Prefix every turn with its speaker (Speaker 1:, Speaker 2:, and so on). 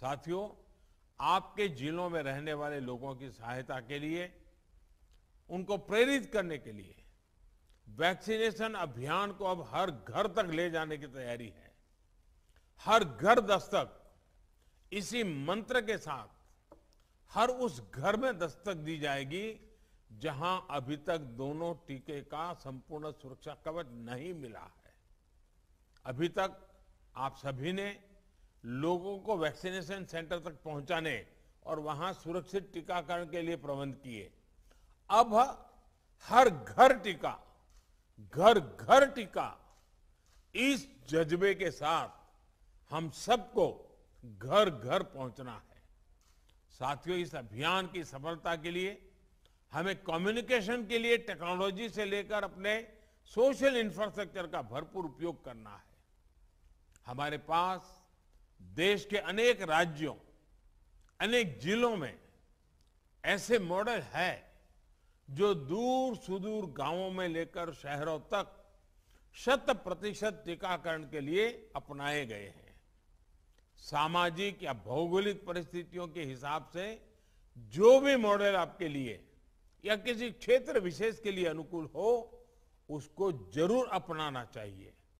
Speaker 1: साथियों आपके जिलों में रहने वाले लोगों की सहायता के लिए उनको प्रेरित करने के लिए वैक्सीनेशन अभियान को अब हर घर तक ले जाने की तैयारी है हर घर दस्तक इसी मंत्र के साथ हर उस घर में दस्तक दी जाएगी जहां अभी तक दोनों टीके का संपूर्ण सुरक्षा कवच नहीं मिला है अभी तक आप सभी ने लोगों को वैक्सीनेशन सेंटर तक पहुंचाने और वहां सुरक्षित टीकाकरण के लिए प्रबंध किए अब हर घर टीका घर घर टीका इस जज्बे के साथ हम सबको घर घर पहुंचना है साथियों इस अभियान की सफलता के लिए हमें कम्युनिकेशन के लिए टेक्नोलॉजी से लेकर अपने सोशल इंफ्रास्ट्रक्चर का भरपूर उपयोग करना है हमारे पास देश के अनेक राज्यों अनेक जिलों में ऐसे मॉडल है जो दूर सुदूर गांवों में लेकर शहरों तक शत प्रतिशत टीकाकरण के लिए अपनाए गए हैं सामाजिक या भौगोलिक परिस्थितियों के हिसाब से जो भी मॉडल आपके लिए या किसी क्षेत्र विशेष के लिए अनुकूल हो उसको जरूर अपनाना चाहिए